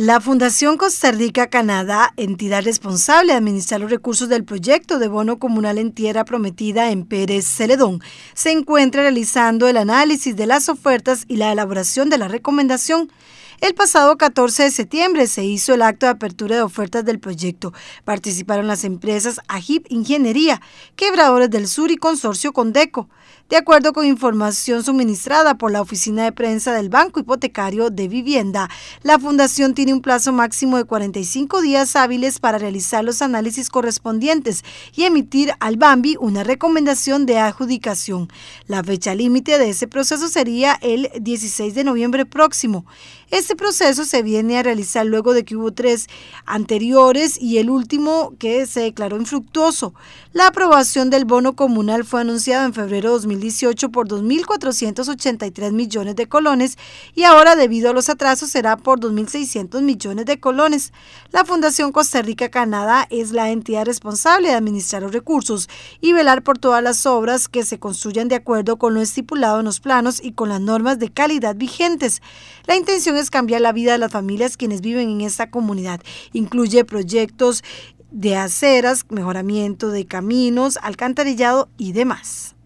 La Fundación Costa Rica Canadá, entidad responsable de administrar los recursos del proyecto de bono comunal en tierra prometida en Pérez Celedón, se encuentra realizando el análisis de las ofertas y la elaboración de la recomendación el pasado 14 de septiembre se hizo el acto de apertura de ofertas del proyecto. Participaron las empresas AGIP Ingeniería, Quebradores del Sur y Consorcio Condeco, de acuerdo con información suministrada por la Oficina de Prensa del Banco Hipotecario de Vivienda. La fundación tiene un plazo máximo de 45 días hábiles para realizar los análisis correspondientes y emitir al BAMBI una recomendación de adjudicación. La fecha límite de ese proceso sería el 16 de noviembre próximo. Este proceso se viene a realizar luego de que hubo tres anteriores y el último que se declaró infructuoso. La aprobación del bono comunal fue anunciada en febrero de 2018 por 2.483 millones de colones y ahora debido a los atrasos será por 2.600 millones de colones. La Fundación Costa Rica Canadá es la entidad responsable de administrar los recursos y velar por todas las obras que se construyan de acuerdo con lo estipulado en los planos y con las normas de calidad vigentes. La intención es cambiar la vida de las familias quienes viven en esta comunidad. Incluye proyectos de aceras, mejoramiento de caminos, alcantarillado y demás.